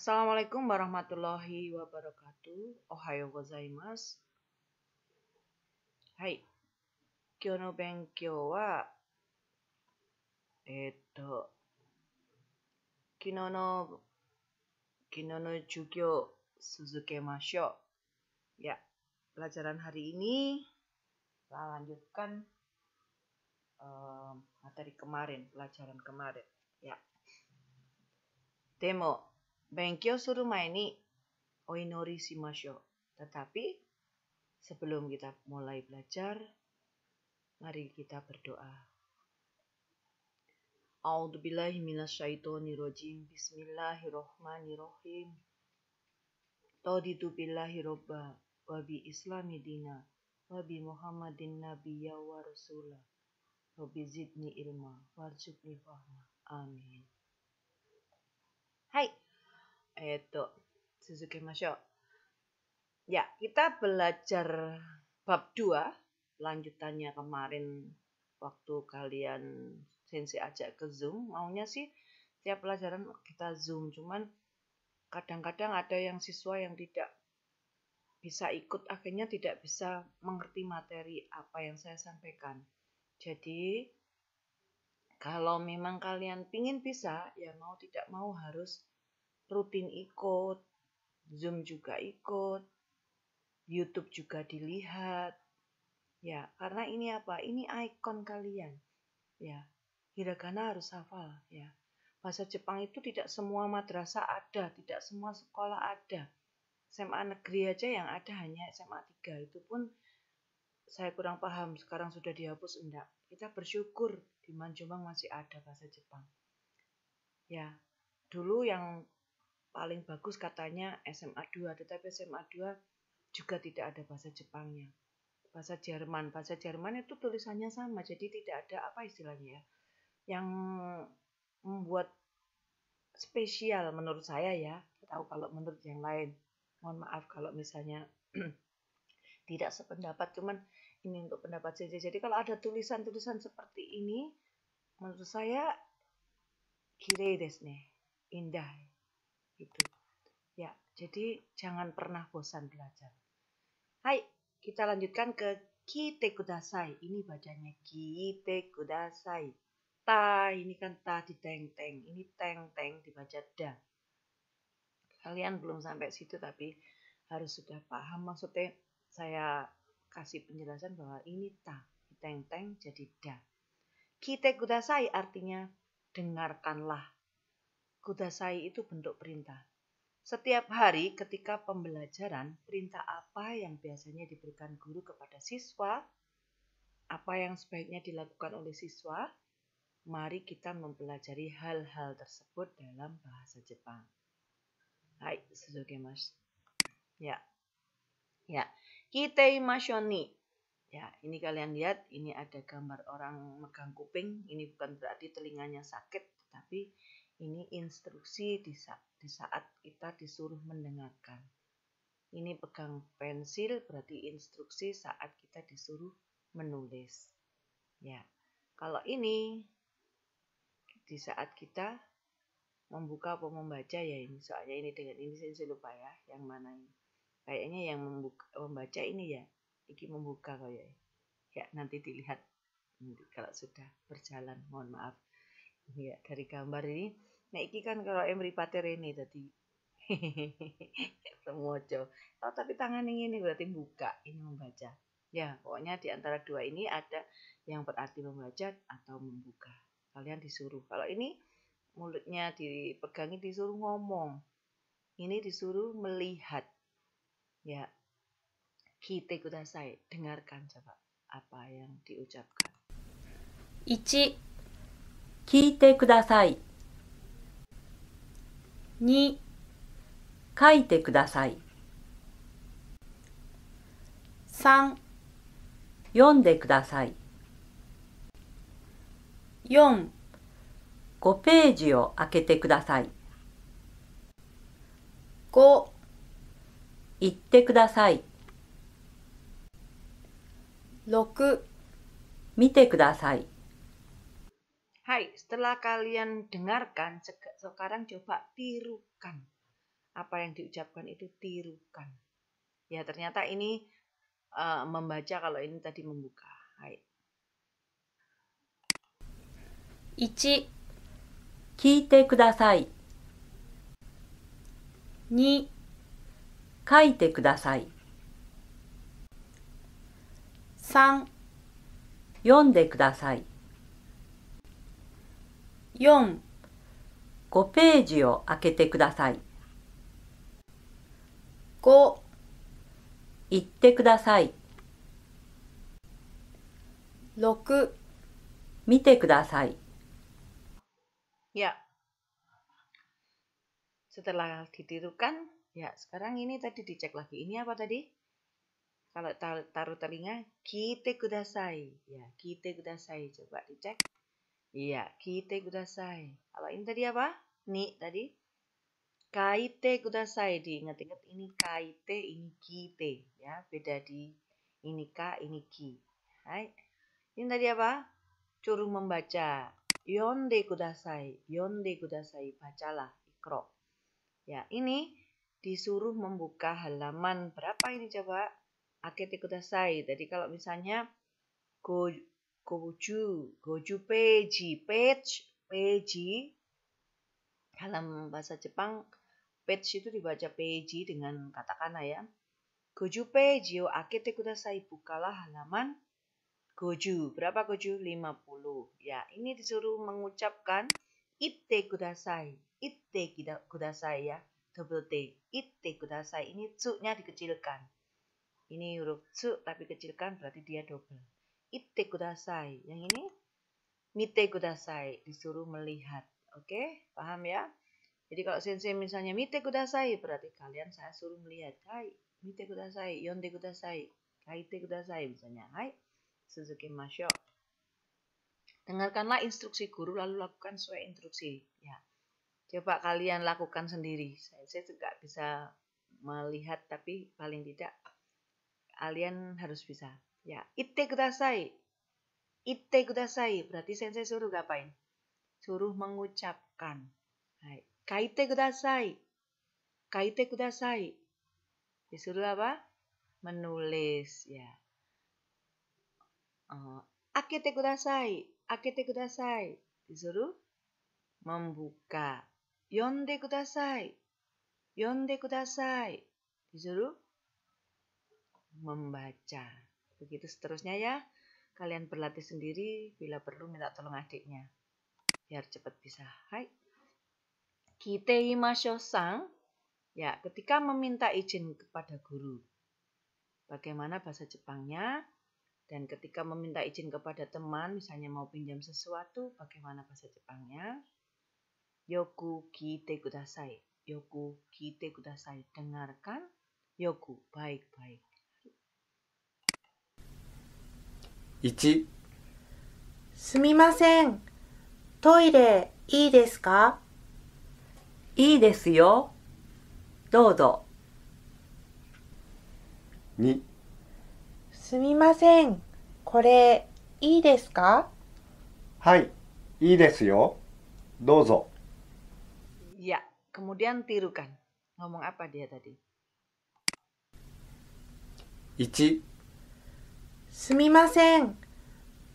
Assalamualaikum warahmatullahi wabarakatuh. Ohayo gozaimasu. Hai. Kyo eh, no benkyou wa Ya. pelajaran hari ini kita lanjutkan um, materi kemarin, pelajaran kemarin. Ya. Demo Benkyo main ni oinori shimashou. Tetapi sebelum kita mulai belajar, mari kita berdoa. A'udzu billahi minasyaitonir rajim. Bismillahirrahmanirrahim. Taditu billahi robba wa bi islami dina wa Muhammadin nabiyya wa rasula. Robi zidni ilma warzuqni fahma. Amin. Hai, ya kita belajar bab 2, lanjutannya kemarin waktu kalian sensei ajak ke Zoom, maunya sih tiap pelajaran kita Zoom, cuman kadang-kadang ada yang siswa yang tidak bisa ikut, akhirnya tidak bisa mengerti materi apa yang saya sampaikan. Jadi, kalau memang kalian pingin bisa, ya mau tidak mau harus rutin ikut, Zoom juga ikut, YouTube juga dilihat. Ya, karena ini apa? Ini ikon kalian. Ya, hiragana harus hafal ya. Bahasa Jepang itu tidak semua madrasah ada, tidak semua sekolah ada. SMA negeri aja yang ada hanya SMA 3 itu pun saya kurang paham sekarang sudah dihapus enggak. Kita bersyukur di Manjumbang masih ada bahasa Jepang. Ya, dulu yang paling bagus katanya SMA 2, tetapi SMA 2 juga tidak ada bahasa Jepangnya. Bahasa Jerman, bahasa Jerman itu tulisannya sama, jadi tidak ada apa istilahnya ya. Yang membuat spesial menurut saya ya, tahu kalau menurut yang lain. Mohon maaf kalau misalnya tidak sependapat, cuman ini untuk pendapat saja. Jadi kalau ada tulisan-tulisan seperti ini, menurut saya kirei desu nih, indah gitu ya jadi jangan pernah bosan belajar hai kita lanjutkan ke kite kudasai ini bacanya kite kudasai ta ini kan ta di teng teng ini teng teng dibaca da kalian belum sampai situ tapi harus sudah paham maksudnya saya kasih penjelasan bahwa ini ta di teng teng jadi da kite kudasai artinya dengarkanlah Kudasai itu bentuk perintah. Setiap hari ketika pembelajaran, perintah apa yang biasanya diberikan guru kepada siswa, apa yang sebaiknya dilakukan oleh siswa, mari kita mempelajari hal-hal tersebut dalam bahasa Jepang. Hai, Suzuki mas. Ya. Ya. Kita imashoni. Ya, ini kalian lihat, ini ada gambar orang megang kuping. Ini bukan berarti telinganya sakit, tapi ini instruksi di saat, di saat kita disuruh mendengarkan. Ini pegang pensil berarti instruksi saat kita disuruh menulis. Ya. Kalau ini di saat kita membuka atau membaca ya ini soalnya ini dengan ini saya lupa ya yang mana ini kayaknya yang membuka, membaca ini ya iki membuka kayak ya nanti dilihat nanti kalau sudah berjalan mohon maaf ya dari gambar ini Nah, iki kan kalau ini tadi semua semojo. Oh, tapi tangan ini berarti buka, ini membaca. Ya, pokoknya di antara dua ini ada yang berarti membaca atau membuka. Kalian disuruh. Kalau ini mulutnya dipegangi disuruh ngomong. Ini disuruh melihat. Ya. kita saya. dengarkan coba apa yang diucapkan. 1. Kite kudasai. に書いてください。三読んでください。四五ページを開けてください。五言ってください。六見てください。はい、i setelah kalian dengarkan Sekarang coba tirukan. Apa yang diucapkan itu tirukan. Ya, ternyata ini e, membaca kalau ini tadi membuka. Hai. Ichi. Kite kudasai. Ni. Kaite kudasai. San. Yonde kudasai. 4 5ページを開けてください。5言ってください。6見てください。Ya. Setelah ditirukan, ya sekarang ini tadi dicek lagi. Ini apa tadi? Kalau taruh, taruh telinga, kite kudasai. Ya, kite kudasai. Coba dicek. Iya, kite Kalau ini tadi apa? Ni tadi. Kaite kudasai. Diingat-ingat ini kaite, ini kite. Ya, beda di ini ka, ini ki. Hai. Ini tadi apa? Curug membaca. Yonde kudasai. Yonde kudasai. Bacalah. Ikro. Ya, ini disuruh membuka halaman berapa ini coba? Akete kudasai. Jadi kalau misalnya go goju, goju page, page, page. Dalam bahasa Jepang, page itu dibaca page dengan katakana ya. Goju page yo akete kudasai, bukalah halaman goju. Berapa goju? 50. Ya, ini disuruh mengucapkan itte kudasai, itte kudasai ya. Double T, itte kudasai. Ini tsu nya dikecilkan. Ini huruf tsu tapi kecilkan berarti dia double. Ite kudasai. Yang ini mite kudasai, disuruh melihat. Oke, okay? paham ya? Jadi kalau sensei misalnya mite kudasai, berarti kalian saya suruh melihat. Hai, mite kudasai, yonde kudasai, kaite kudasai misalnya. Hai, Suzuki Masyo. Dengarkanlah instruksi guru lalu lakukan sesuai instruksi. Ya, coba kalian lakukan sendiri. Saya, saya juga bisa melihat tapi paling tidak kalian harus bisa. Ya, itte kudasai. Itte kudasai berarti sensei suruh ngapain? Suruh mengucapkan. Hai. Kaite kudasai. Kaite kudasai. Disuruh ya, apa? Menulis ya. Uh, akete kudasai. Akete kudasai. Disuruh membuka. Yonde kudasai. Yonde kudasai. Disuruh membaca. Begitu seterusnya ya. Kalian berlatih sendiri, bila perlu minta tolong adiknya. Biar cepat bisa. Hai. Kitei sang Ya, ketika meminta izin kepada guru. Bagaimana bahasa Jepangnya? Dan ketika meminta izin kepada teman, misalnya mau pinjam sesuatu, bagaimana bahasa Jepangnya? Yoku kite kudasai. Yoku kite kudasai. Dengarkan. Yoku, baik-baik. 1すみませんトイレいいですかいいですよどうぞ2すみませんこれいいですかはいいいですよどうぞいや kemudian tirukan. Ngomong apa dia tadi? 1すみません。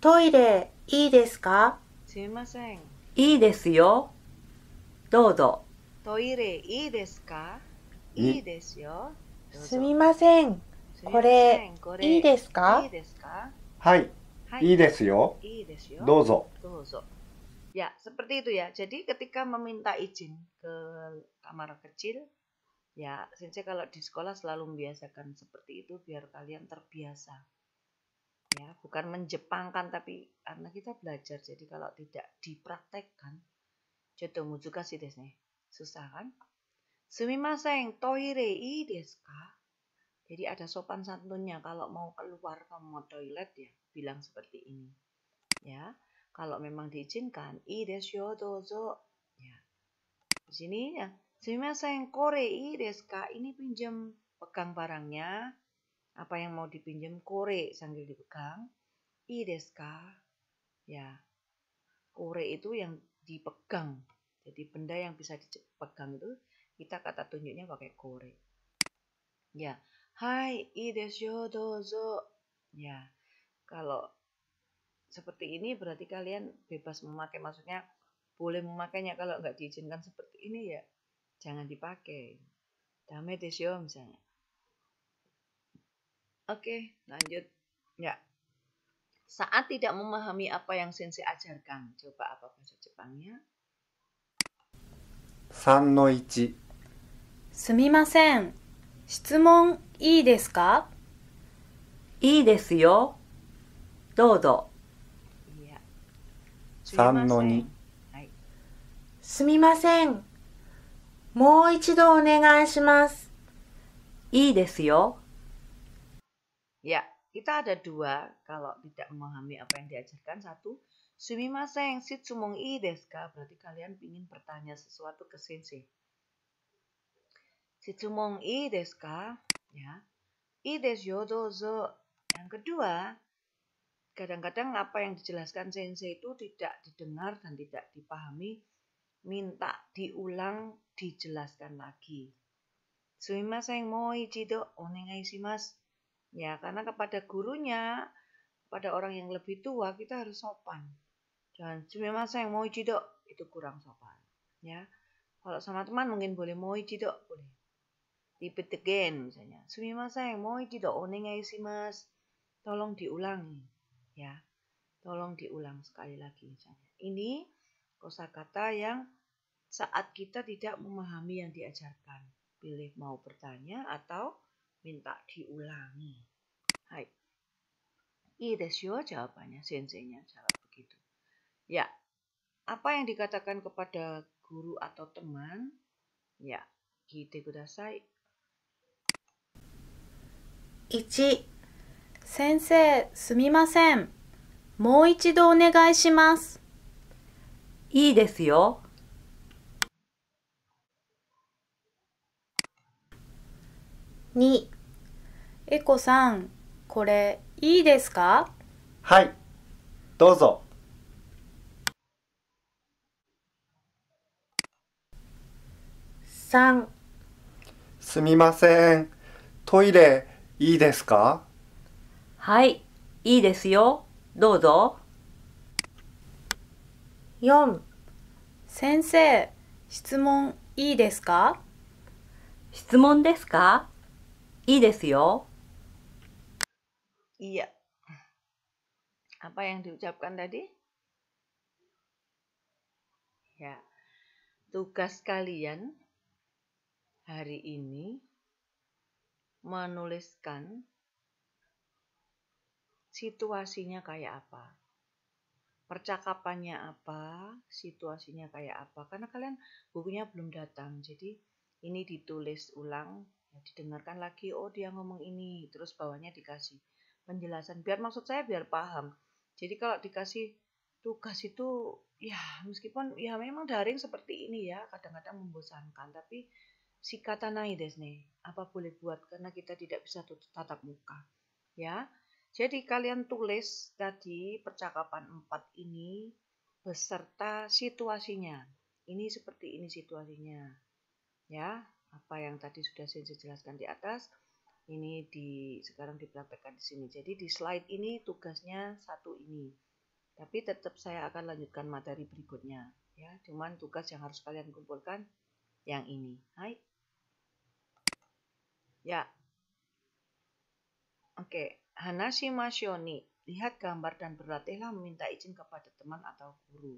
トイレいいですかすみません。いいですよ。どうぞ。トイレいいですかいいですよ。すみません。これいいですかいいですかはい。いいですよ。いいですよ。どうぞ。どうぞ。Ya, seperti itu ya. Jadi ketika meminta izin ke kamar kecil, ya, Sensei kalau di sekolah selalu membiasakan seperti itu biar kalian terbiasa ya bukan menjepangkan tapi karena kita belajar jadi kalau tidak dipraktekkan jodoh sih desne susah kan sumimaseng toirei deska jadi ada sopan santunnya kalau mau keluar kamu mau toilet ya bilang seperti ini ya kalau memang diizinkan i desyo dozo ya di sini ya sumimaseng korei deska ini pinjam pegang barangnya apa yang mau dipinjam kore sambil dipegang i deska ya kore itu yang dipegang jadi benda yang bisa dipegang itu kita kata tunjuknya pakai kore ya hai i desyo dozo ya kalau seperti ini berarti kalian bebas memakai maksudnya boleh memakainya kalau nggak diizinkan seperti ini ya jangan dipakai dame desyo misalnya Oke, lanjut. Ya. Saat tidak memahami apa yang sensei ajarkan, coba apa bahasa Jepangnya? 3の1 Sumimasen. Shitsumon すみません。質問 i いですかいいですよ。どう i いや。3の2 Sumimasen. Mou Hai. ichido すみませ i もう一度お s い i ます。いいですよ。Ya, kita ada dua kalau tidak memahami apa yang diajarkan. Satu, sumimasen sumong i deska. Berarti kalian ingin bertanya sesuatu ke sensei. Sitsumong i deska. Ya. I des yodozo. Yang kedua, kadang-kadang apa yang dijelaskan sensei itu tidak didengar dan tidak dipahami. Minta diulang, dijelaskan lagi. Sumimasen mo ichido onegai shimasu. Ya, karena kepada gurunya, pada orang yang lebih tua kita harus sopan. Jangan memang saya mau dok, itu kurang sopan. Ya, kalau sama teman mungkin boleh mau dok, boleh. Repeat again misalnya. saya mau dok, onengai oh, sih mas. Tolong diulangi, ya. Tolong diulang sekali lagi misalnya. Ini kosakata yang saat kita tidak memahami yang diajarkan, pilih mau bertanya atau minta diulangi. Hai. I iya, jawabannya sensenya jawab begitu. Ya, apa yang dikatakan kepada guru atau teman? Ya, kite kudasai. Ichi. Sensei, sumimasen. もう一度お願いします。いいですよ。2エコさん、これいいですかはい、どうぞ。三。すみません、トイレいいですかはい、いいですよ。どうぞ。四。先生、質問いいですか質問ですかいいですよ。iya. Apa yang diucapkan tadi? Ya. Tugas kalian hari ini menuliskan situasinya kayak apa. Percakapannya apa, situasinya kayak apa. Karena kalian bukunya belum datang. Jadi ini ditulis ulang, ya didengarkan lagi, oh dia ngomong ini, terus bawahnya dikasih penjelasan biar maksud saya biar paham jadi kalau dikasih tugas itu ya meskipun ya memang daring seperti ini ya kadang-kadang membosankan tapi si kata sikatanai desne apa boleh buat karena kita tidak bisa tatap muka ya jadi kalian tulis tadi percakapan empat ini beserta situasinya ini seperti ini situasinya ya apa yang tadi sudah saya jelaskan di atas ini di sekarang dipraktekkan di sini. Jadi di slide ini tugasnya satu ini. Tapi tetap saya akan lanjutkan materi berikutnya ya. Cuman tugas yang harus kalian kumpulkan yang ini. Hai. Ya. Oke, Hanashi Masioni. Lihat gambar dan berlatihlah meminta izin kepada teman atau guru.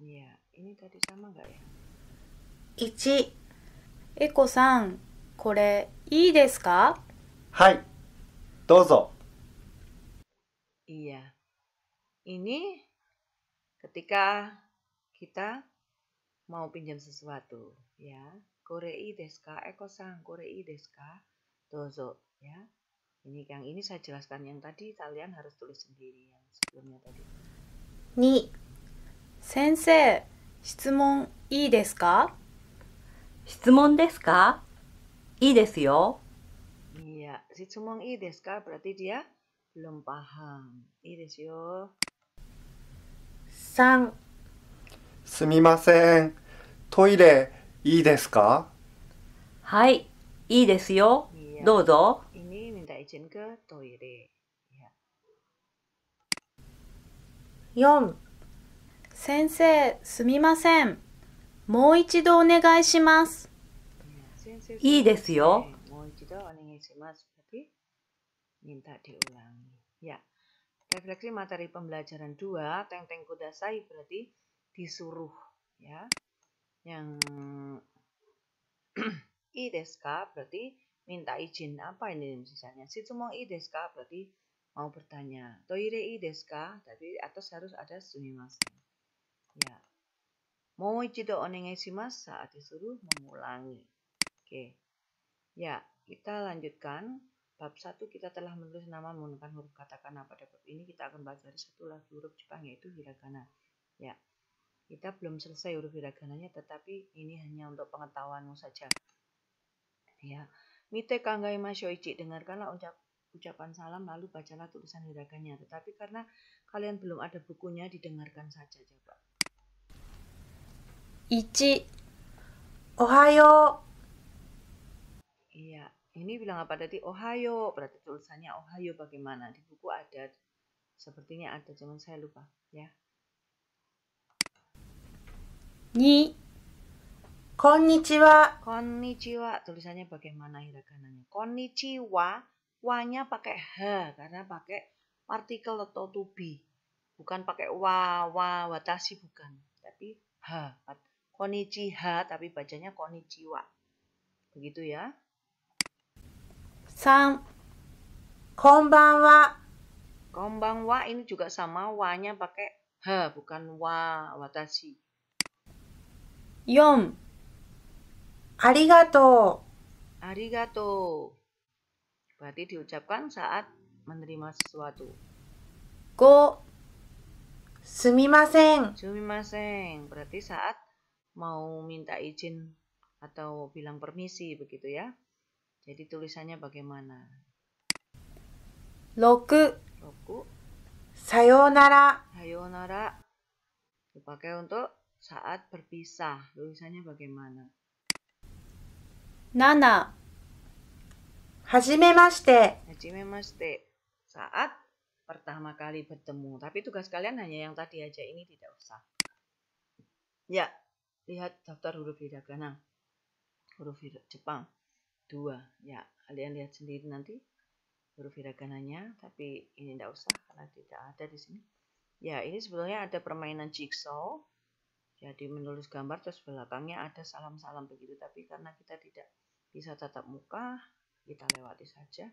Iya, ini tadi sama enggak ya? 1. San これいいですかはいどうぞ Iya. Ini ketika kita mau pinjam sesuatu, ya. Korei deska, Eko sang, korei deska, dozo, ya. Ini yang ini saya jelaskan yang tadi kalian harus tulis sendiri yang sebelumnya tadi. Ni. Sensei, 質問いいですか質問ですかいいですよ。いや、質問いいですかプラテディア、いいですよ。3。すみません。トイレいいですかはい、いいですよ。どうぞ。4先生すみませんもう一度お願いします minta diulangi. Ya. Refleksi materi pembelajaran 2, teng-teng kudasai berarti disuruh ya. Yang i deska berarti minta izin apa ini misalnya. Si cuma i deska berarti mau bertanya. Toire i deska tapi atas harus ada sumimasen. Ya. Mau ichido onegai shimasu saat disuruh mengulangi. Oke. Ya, kita lanjutkan. Bab satu kita telah menulis nama menggunakan huruf katakana. Pada bab ini kita akan belajar satu lagi huruf Jepang yaitu hiragana. Ya. Kita belum selesai huruf hiragananya tetapi ini hanya untuk pengetahuanmu saja. Ya. Mite kangai masyoichi. Dengarkanlah ucap ucapan salam lalu bacalah tulisan hiragannya, Tetapi karena kalian belum ada bukunya, didengarkan saja coba. Ichi. Ohayo. Iya, ini bilang apa tadi? Ohio, berarti tulisannya Ohio bagaimana? Di buku ada, sepertinya ada, cuman saya lupa ya. Ni. Konnichiwa. Konnichiwa, tulisannya bagaimana hiragananya? Konnichiwa, wanya pakai h karena pakai partikel atau to be. Bukan pakai wa, wa, watashi bukan, tapi h. Konnichiha tapi bacanya konnichiwa. Begitu ya ini juga sama wa-nya pakai ha bukan wa watashi. 4. ありがとう。ありがとう。berarti diucapkan saat menerima sesuatu. 5. sumimasen, berarti saat mau minta izin atau bilang permisi begitu ya. Jadi tulisannya bagaimana? Loku. Loku. Sayonara. Sayonara. Dipakai untuk saat berpisah. Tulisannya bagaimana? Nana. Hajimemashite. Hajimemashite. Saat pertama kali bertemu. Tapi tugas kalian hanya yang tadi aja, ini tidak usah. Ya, lihat daftar huruf hiragana. Huruf Jepang dua, ya kalian lihat sendiri nanti huruf hiragananya tapi ini tidak usah karena tidak ada di sini ya ini sebetulnya ada permainan jigsaw jadi menulis gambar terus belakangnya ada salam-salam begitu tapi karena kita tidak bisa tatap muka kita lewati saja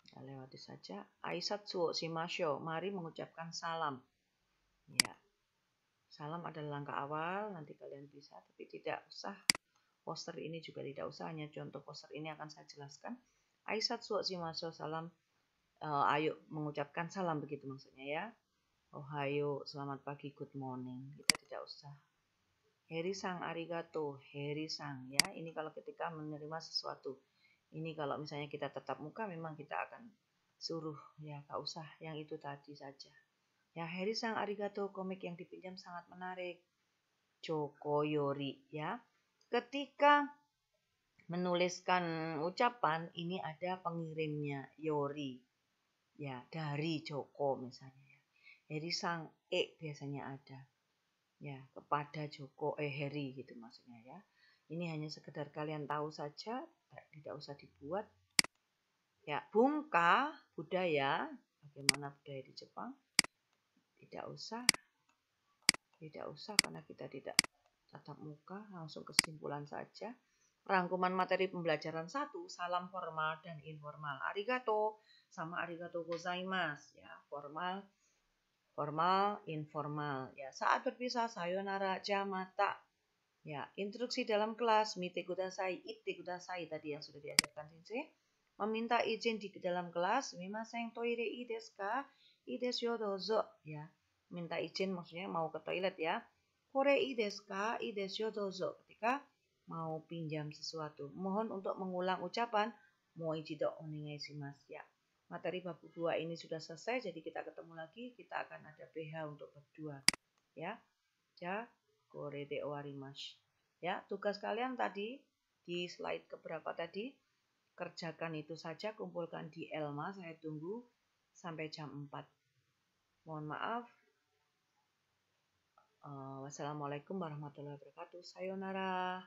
kita lewati saja aisatsu shimasho mari mengucapkan salam ya salam adalah langkah awal nanti kalian bisa tapi tidak usah poster ini juga tidak usah, hanya contoh poster ini akan saya jelaskan. Aisyat maso salam, uh, ayo mengucapkan salam begitu maksudnya ya. Ohayo, selamat pagi, good morning. Kita tidak usah. Heri sang arigato, heri sang ya. Ini kalau ketika menerima sesuatu. Ini kalau misalnya kita tetap muka memang kita akan suruh ya gak usah yang itu tadi saja. Ya, Heri Sang Arigato komik yang dipinjam sangat menarik. Joko Yori ya. Ketika menuliskan ucapan ini ada pengirimnya Yori. Ya, dari Joko misalnya ya. Heri Sang E biasanya ada. Ya, kepada Joko eh Heri gitu maksudnya ya. Ini hanya sekedar kalian tahu saja, tidak usah dibuat. Ya, bungka budaya, bagaimana budaya di Jepang? Tidak usah. Tidak usah karena kita tidak tatap muka, langsung kesimpulan saja. Rangkuman materi pembelajaran satu salam formal dan informal. Arigato sama arigato gozaimasu ya, formal formal informal ya. Saat berpisah sayonara jamata. Ya, instruksi dalam kelas mite kudasai, ite kudasai tadi yang sudah diajarkan Sensei. Meminta izin di dalam kelas, mimaseng toire ideska, ides yodozo ya. Minta izin maksudnya mau ke toilet ya. Kore ideska idesyo dozo. Ketika mau pinjam sesuatu. Mohon untuk mengulang ucapan onegai shimasu. ya. Materi bab 2 ini sudah selesai, jadi kita ketemu lagi. Kita akan ada BH untuk bab 2. Ya. Ja kore de owarimasu. Ya, tugas kalian tadi di slide keberapa tadi? Kerjakan itu saja, kumpulkan di Elma. Saya tunggu sampai jam 4. Mohon maaf, Uh, wassalamualaikum warahmatullahi wabarakatuh. Sayonara.